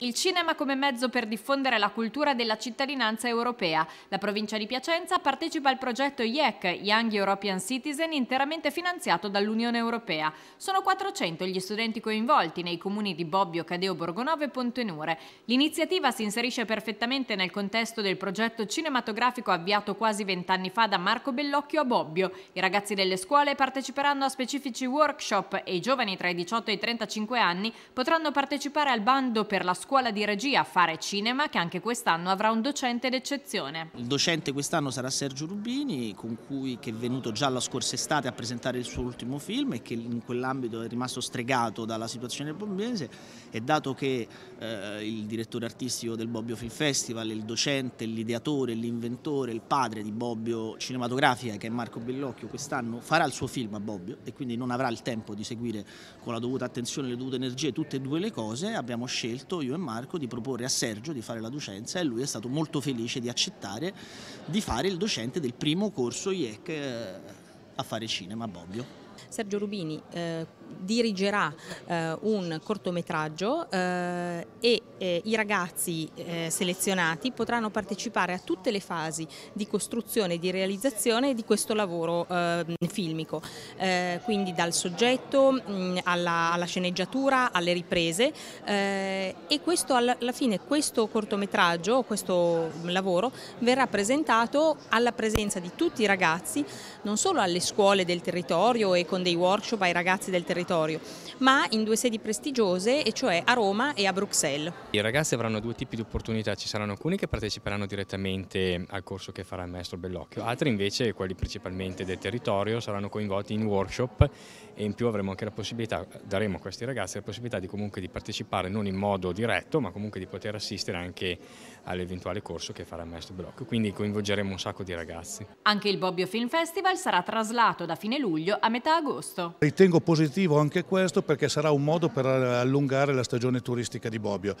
Il cinema come mezzo per diffondere la cultura della cittadinanza europea. La provincia di Piacenza partecipa al progetto IEC, Young European Citizen, interamente finanziato dall'Unione Europea. Sono 400 gli studenti coinvolti nei comuni di Bobbio, Cadeo, Borgonove e Pontenure. L'iniziativa si inserisce perfettamente nel contesto del progetto cinematografico avviato quasi vent'anni fa da Marco Bellocchio a Bobbio. I ragazzi delle scuole parteciperanno a specifici workshop e i giovani tra i 18 e i 35 anni potranno partecipare al bando per la scuola scuola di regia Fare Cinema che anche quest'anno avrà un docente d'eccezione. Il docente quest'anno sarà Sergio Rubini, con cui che è venuto già la scorsa estate a presentare il suo ultimo film e che in quell'ambito è rimasto stregato dalla situazione bombiese e dato che eh, il direttore artistico del Bobbio Film Festival, il docente, l'ideatore, l'inventore, il padre di Bobbio Cinematografica che è Marco Bellocchio quest'anno farà il suo film a Bobbio e quindi non avrà il tempo di seguire con la dovuta attenzione e le dovute energie tutte e due le cose, abbiamo scelto io e Marco di proporre a Sergio di fare la docenza e lui è stato molto felice di accettare di fare il docente del primo corso IEC eh, a fare cinema a Bobbio. Sergio Rubini eh, dirigerà eh, un cortometraggio eh, e eh, i ragazzi eh, selezionati potranno partecipare a tutte le fasi di costruzione, e di realizzazione di questo lavoro ehm, filmico, eh, quindi dal soggetto mh, mm, alla, alla, sceneggiatura, alle riprese e questo alla, alla fine questo cortometraggio, questo lavoro verrà presentato alla presenza di tutti i ragazzi, non solo alle scuole del territorio e con dei workshop ai ragazzi del territorio, ma in due sedi prestigiose, e cioè a Roma e a Bruxelles. I ragazzi avranno due tipi di opportunità, ci saranno alcuni che parteciperanno direttamente al corso che farà il maestro Bellocchio, altri invece, quelli principalmente del territorio, saranno coinvolti in workshop e in più avremo anche la possibilità, daremo a questi ragazzi la possibilità di comunque di partecipare non in modo diretto, ma comunque di poter assistere anche all'eventuale corso che farà il maestro Bellocchio, quindi coinvolgeremo un sacco di ragazzi. Anche il Bobbio Film Festival sarà traslato da fine luglio a metà agosto. Ritengo positivo anche questo perché sarà un modo per allungare la stagione turistica di Bobbio.